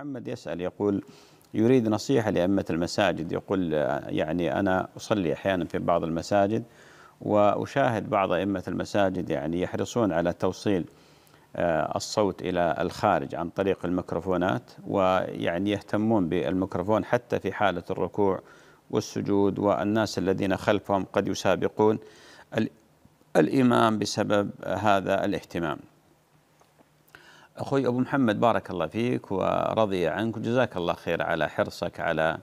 محمد يسأل يقول يريد نصيحة لأئمة المساجد يقول يعني أنا أصلي أحيانا في بعض المساجد وأشاهد بعض أئمة المساجد يعني يحرصون على توصيل آه، الصوت إلى الخارج عن طريق الميكروفونات ويعني يهتمون بالميكروفون حتى في حالة الركوع والسجود والناس الذين خلفهم قد يسابقون الإمام بسبب هذا الاهتمام أخوي أبو محمد بارك الله فيك ورضي عنك وجزاك الله خير على حرصك على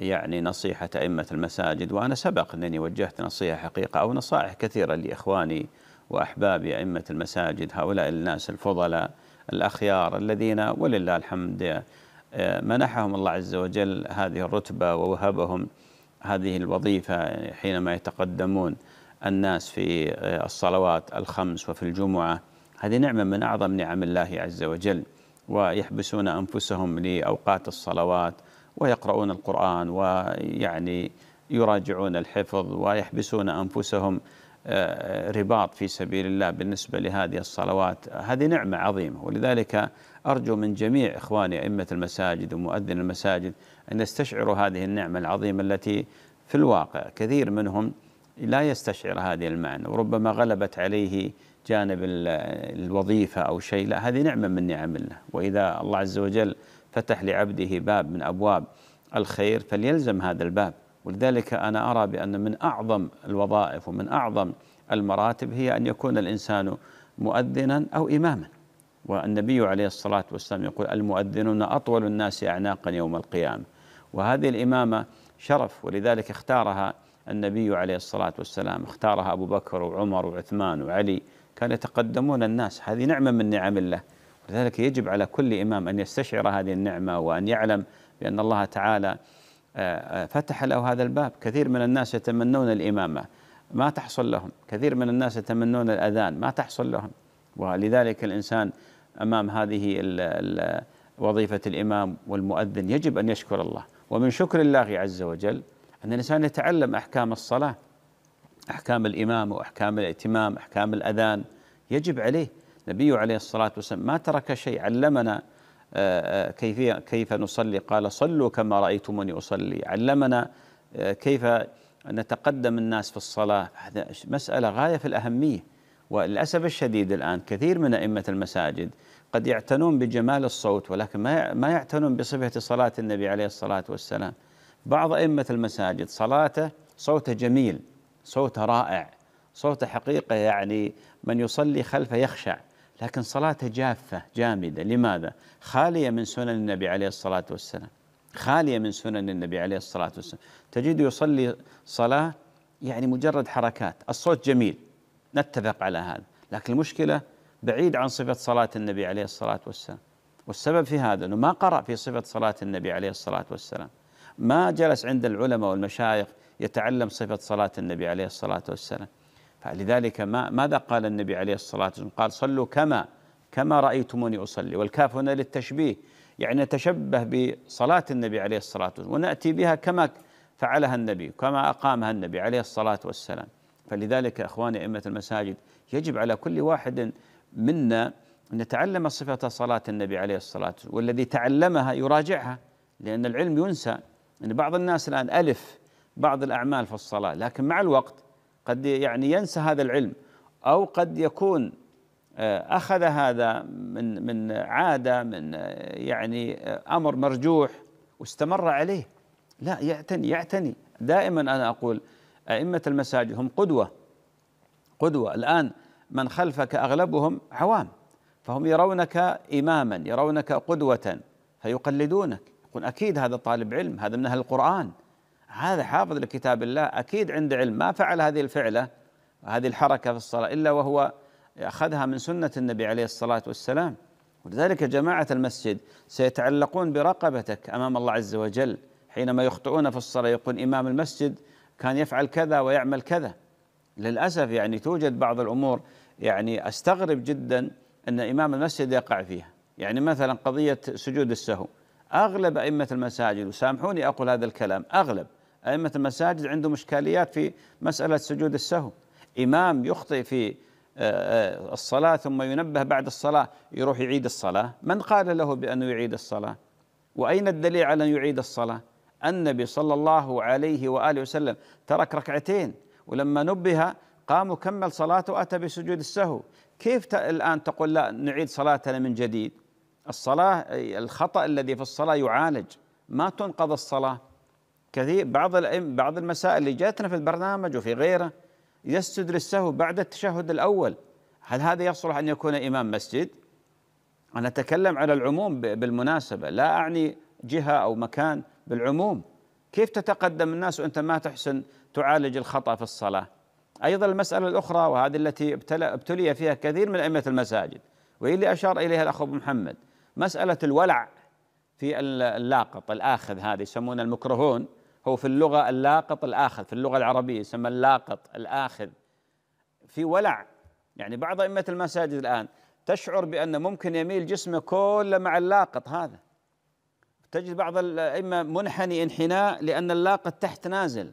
يعني نصيحة أئمة المساجد وأنا سبق أنني وجهت نصيحة حقيقة أو نصائح كثيرة لإخواني وأحبابي أئمة المساجد هؤلاء الناس الفضلاء الأخيار الذين ولله الحمد آه، منحهم الله عز وجل هذه الرتبة ووهبهم هذه الوظيفة حينما يتقدمون الناس في آه، الصلوات الخمس وفي الجمعة هذه نعمة من أعظم نعم الله عز وجل ويحبسون أنفسهم لأوقات الصلوات ويقرؤون القرآن ويعني يراجعون الحفظ ويحبسون أنفسهم آه، رباط في سبيل الله بالنسبة لهذه الصلوات هذه نعمة عظيمة ولذلك أرجو من جميع إخواني أئمة المساجد ومؤذن المساجد أن يستشعروا هذه النعمة العظيمة التي في الواقع كثير منهم لا يستشعر هذه المعنى وربما غلبت عليه جانب الوظيفة أو شيء لا هذه نعمة من نعم الله وإذا الله عز وجل فتح لعبده باب من أبواب الخير فليلزم هذا الباب ولذلك أنا أرى بأن من أعظم الوظائف ومن أعظم المراتب هي أن يكون الإنسان مؤذنا أو إماما والنبي عليه الصلاة والسلام يقول المؤذنون أطول الناس أعناقا يوم القيامة وهذه الإمامة شرف ولذلك اختارها النبي عليه الصلاة والسلام اختارها أبو بكر وعمر وعثمان وعلي كانوا يتقدمون الناس هذه نعمة من نعم الله ولذلك يجب على كل إمام أن يستشعر هذه النعمة وأن يعلم بأن الله تعالى آه، آه، فتح له هذا الباب كثير من الناس يتمنون الإمامة ما تحصل لهم كثير من الناس يتمنون الأذان ما تحصل لهم ولذلك الإنسان أمام هذه وظيفة الإمام والمؤذن يجب أن يشكر الله ومن شكر الله عز وجل أن الإنسان يتعلم أحكام الصلاة أحكام الإمام وأحكام الائتمام أحكام الأذان يجب عليه النبي عليه الصلاة والسلام ما ترك شيء علمنا آه، آه، كيف كيف نصلي قال صلوا كما رأيتموني أصلي علمنا آه، كيف نتقدم الناس في الصلاة هذا مسألة غاية في الأهمية وللأسف الشديد الآن كثير من أئمة المساجد قد يعتنون بجمال الصوت ولكن ما يعتنون بصفة صلاة النبي عليه الصلاة والسلام بعض أئمة المساجد صلاته صوته جميل صوته رائع صوته حقيقة يعني من يصلي خلفه يخشع لكن صلاته جافة جامدة لماذا؟ خالية من سنن النبي عليه الصلاة والسلام خالية من سنن النبي عليه الصلاة والسلام تجد يصلي صلاة يعني مجرد حركات الصوت جميل نتفق على هذا لكن المشكلة بعيد عن صفة صلاة النبي عليه الصلاة والسلام والسبب في هذا أنه ما قرأ في صفة صلاة النبي عليه الصلاة والسلام ما جلس عند العلماء والمشايخ يتعلم صفة صلاة النبي عليه الصلاة والسلام فلذلك ما ماذا قال النبي عليه الصلاة والسلام قال صلوا كما كما رأيتموني أصلي والكاف هنا للتشبيه يعني نتشبه بصلاة النبي عليه الصلاة والسلام ونأتي بها كما فعلها النبي كما أقامها النبي عليه الصلاة والسلام فلذلك أخواني أئمة المساجد يجب على كل واحد منا أن يتعلم صفة صلاة النبي عليه الصلاة والسلام والذي تعلمها يراجعها لأن العلم ينسى ان يعني بعض الناس الان الف بعض الاعمال في الصلاه لكن مع الوقت قد يعني ينسى هذا العلم او قد يكون آه، اخذ هذا من من عاده من آه، يعني آه، امر مرجوح واستمر عليه لا يعتني يعتني دائما انا اقول ائمه المساجد هم قدوه قدوه الان من خلفك اغلبهم عوام فهم يرونك اماما يرونك قدوه فيقلدونك يقول أكيد هذا طالب علم هذا من أهل القرآن هذا حافظ لكتاب الله أكيد عنده علم ما فعل هذه الفعلة هذه الحركة في الصلاة إلا وهو أخذها من سنة النبي عليه الصلاة والسلام ولذلك جماعة المسجد سيتعلقون برقبتك أمام الله عز وجل حينما يخطئون في الصلاة يقول إمام المسجد كان يفعل كذا ويعمل كذا للأسف يعني توجد بعض الأمور يعني أستغرب جدا أن إمام المسجد يقع فيها يعني مثلا قضية سجود السهو أغلب أئمة المساجد وسامحوني أقول هذا الكلام أغلب أئمة المساجد عندهم إشكاليات في مسألة سجود السهو إمام يخطئ في آه، آه، الصلاة ثم ينبه بعد الصلاة يروح يعيد الصلاة من قال له بأنه يعيد الصلاة وأين الدليل على أن يعيد الصلاة النبي صلى الله عليه وآله وسلم ترك ركعتين ولما نبه قام وكمل صلاته وأتى بسجود السهو كيف الآن تقول لا نعيد صلاتنا من جديد الصلاة الخطأ الذي في الصلاة يعالج ما تنقض الصلاة كثير بعض بعض المسائل اللي جاتنا في البرنامج وفي غيره يسجد للسهو بعد التشهد الأول هل هذا يصلح أن يكون إمام مسجد؟ أنا أتكلم على العموم بالمناسبة لا أعني جهة أو مكان بالعموم كيف تتقدم الناس وأنت ما تحسن تعالج الخطأ في الصلاة أيضا المسألة الأخرى وهذه التي ابتلي فيها كثير من أئمة المساجد وهي اللي أشار إليها الأخ أبو محمد مسألة الولع في اللاقط الآخذ هذا يسمونه المكرهون هو في اللغة اللاقط الآخذ في اللغة العربية يسمى اللاقط الآخذ في ولع يعني بعض أئمة المساجد الآن تشعر بأن ممكن يميل جسمه كله مع اللاقط هذا تجد بعض الأئمة منحني انحناء لأن اللاقط تحت نازل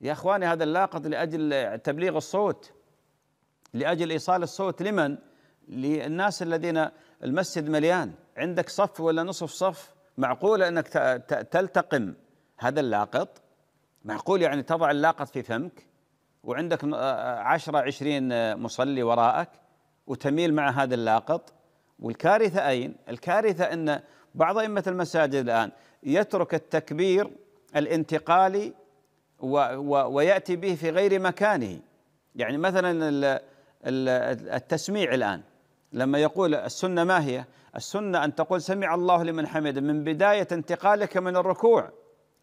يا إخواني هذا اللاقط لأجل تبليغ الصوت لأجل إيصال الصوت لمن؟ للناس الذين المسجد مليان عندك صف ولا نصف صف معقول أنك تلتقم هذا اللاقط معقول يعني تضع اللاقط في فمك وعندك آه، آه، عشرة عشرين آه، مصلي وراءك وتميل مع هذا اللاقط والكارثة أين؟ الكارثة أن بعض أئمة المساجد الآن يترك التكبير الانتقالي و و ويأتي به في غير مكانه يعني مثلا التسميع الآن لما يقول السنة ما هي السنة أن تقول سمع الله لمن حمده من بداية انتقالك من الركوع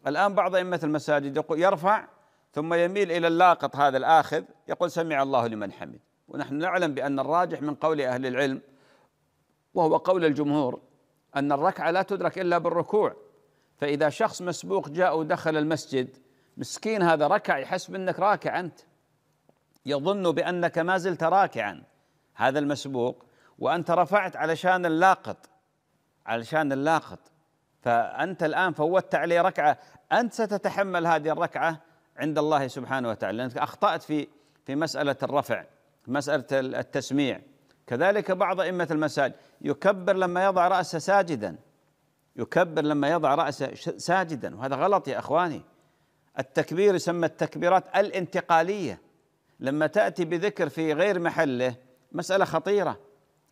الآن بعض أئمة المساجد يرفع ثم يميل إلى اللاقط هذا الآخذ يقول سمع الله لمن حمد ونحن نعلم بأن الراجح من قول أهل العلم وهو قول الجمهور أن الركعة لا تدرك إلا بالركوع فإذا شخص مسبوق جاء ودخل المسجد مسكين هذا ركع يحسب أنك راكع أنت يظن بأنك ما زلت راكعا هذا المسبوق وأنت رفعت علشان اللاقط علشان اللاقط فأنت الآن فوتت عليه ركعة أنت ستتحمل هذه الركعة عند الله سبحانه وتعالى لأنك أخطأت في في مسألة الرفع مسألة التسميع كذلك بعض أئمة المساجد يكبر لما يضع رأسه ساجدا يكبر لما يضع رأسه ساجدا وهذا غلط يا أخواني التكبير يسمى التكبيرات الانتقالية لما تأتي بذكر في غير محله مسألة خطيرة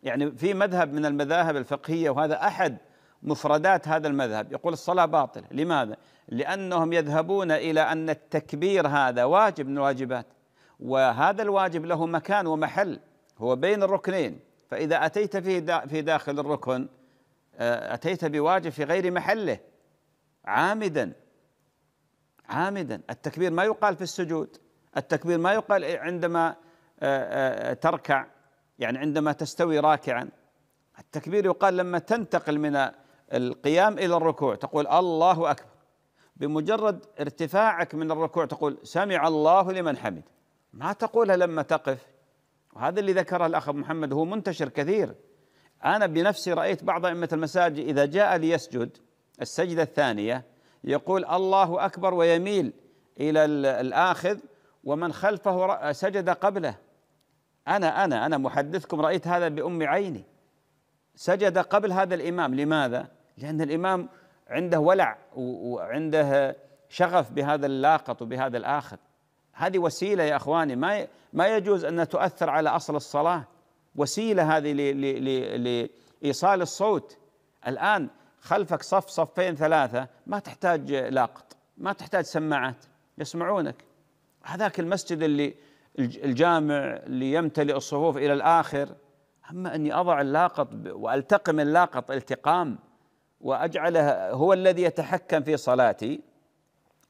يعني في مذهب من المذاهب الفقهية وهذا أحد مفردات هذا المذهب يقول الصلاة باطلة لماذا؟ لأنهم يذهبون إلى أن التكبير هذا واجب من الواجبات وهذا الواجب له مكان ومحل هو بين الركنين فإذا أتيت فيه في داخل الركن آه، أتيت بواجب في غير محله عامدا عامدا التكبير ما يقال في السجود التكبير ما يقال عندما آه، آه، تركع يعني عندما تستوي راكعا التكبير يقال لما تنتقل من القيام الى الركوع تقول الله اكبر بمجرد ارتفاعك من الركوع تقول سمع الله لمن حمد ما تقولها لما تقف وهذا اللي ذكره الاخ محمد هو منتشر كثير انا بنفسي رايت بعض ائمه المساجد اذا جاء ليسجد السجده الثانيه يقول الله اكبر ويميل الى الاخذ ومن خلفه سجد قبله أنا أنا أنا محدثكم رأيت هذا بأم عيني سجد قبل هذا الإمام لماذا؟ لأن الإمام عنده ولع وعنده شغف بهذا اللاقط وبهذا الآخر هذه وسيلة يا إخواني ما ما يجوز أن تؤثر على أصل الصلاة وسيلة هذه لإيصال الصوت الآن خلفك صف صفين ثلاثة ما تحتاج لاقط ما تحتاج سماعات يسمعونك هذاك المسجد اللي الجامع ليمتلئ الصفوف إلى الآخر أما أني أضع اللاقط وألتقم اللاقط التقام وأجعله هو الذي يتحكم في صلاتي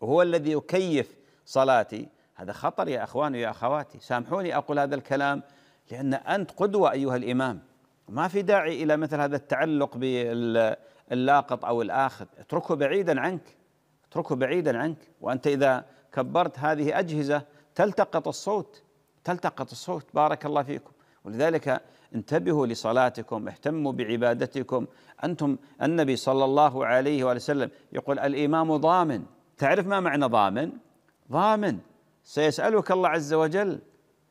وهو الذي يكيف صلاتي هذا خطر يا اخواني يا اخواتي سامحوني اقول هذا الكلام لان انت قدوه ايها الامام ما في داعي الى مثل هذا التعلق باللاقط او الاخذ اتركه بعيدا عنك اتركه بعيدا عنك وانت اذا كبرت هذه اجهزه تلتقط الصوت تلتقط الصوت بارك الله فيكم ولذلك انتبهوا لصلاتكم اهتموا بعبادتكم انتم النبي صلى الله عليه واله وسلم يقول الامام ضامن تعرف ما معنى ضامن ضامن سيسالك الله عز وجل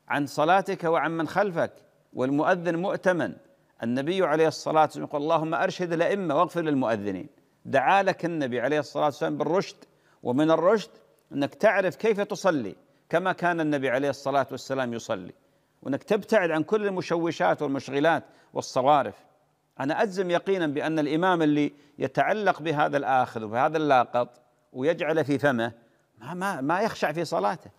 عن صلاتك وعن من خلفك والمؤذن مؤتمن النبي عليه الصلاه والسلام يقول اللهم ارشد الائمه واغفر للمؤذنين دعا لك النبي عليه الصلاه والسلام بالرشد ومن الرشد انك تعرف كيف تصلي كما كان النبي عليه الصلاة والسلام يصلي وأنك تبتعد عن كل المشوشات والمشغلات والصوارف أنا أجزم يقينا بأن الإمام اللي يتعلق بهذا الآخذ وبهذا اللاقط ويجعله في فمه ما, ما, ما يخشع في صلاته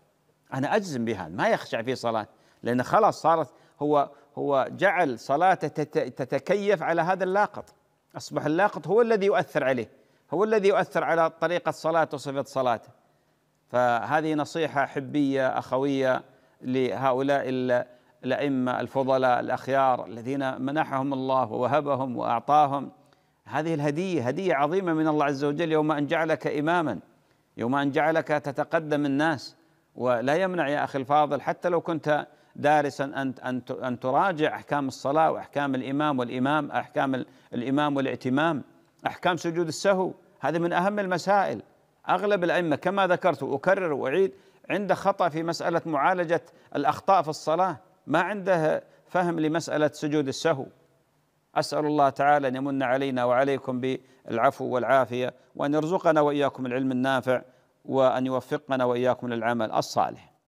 أنا أجزم بهذا ما يخشع في صلاته لأن خلاص صارت هو هو جعل صلاته تتكيف على هذا اللاقط أصبح اللاقط هو الذي يؤثر عليه هو الذي يؤثر على طريقة صلاته وصفة صلاته فهذه نصيحة حبية أخوية لهؤلاء الأئمة الفضلاء الأخيار الذين منحهم الله ووهبهم وأعطاهم هذه الهدية هدية عظيمة من الله عز وجل يوم أن جعلك إماما يوم أن جعلك تتقدم الناس ولا يمنع يا أخي الفاضل حتى لو كنت دارسا أن أن أن تراجع أحكام الصلاة وأحكام الإمام والإمام أحكام الإمام والائتمام أحكام سجود السهو هذه من أهم المسائل أغلب الأئمة كما ذكرت أكرر وأعيد عنده خطأ في مسألة معالجة الأخطاء في الصلاة ما عنده فهم لمسألة سجود السهو أسأل الله تعالى أن يمن علينا وعليكم بالعفو والعافية وأن يرزقنا وإياكم العلم النافع وأن يوفقنا وإياكم للعمل الصالح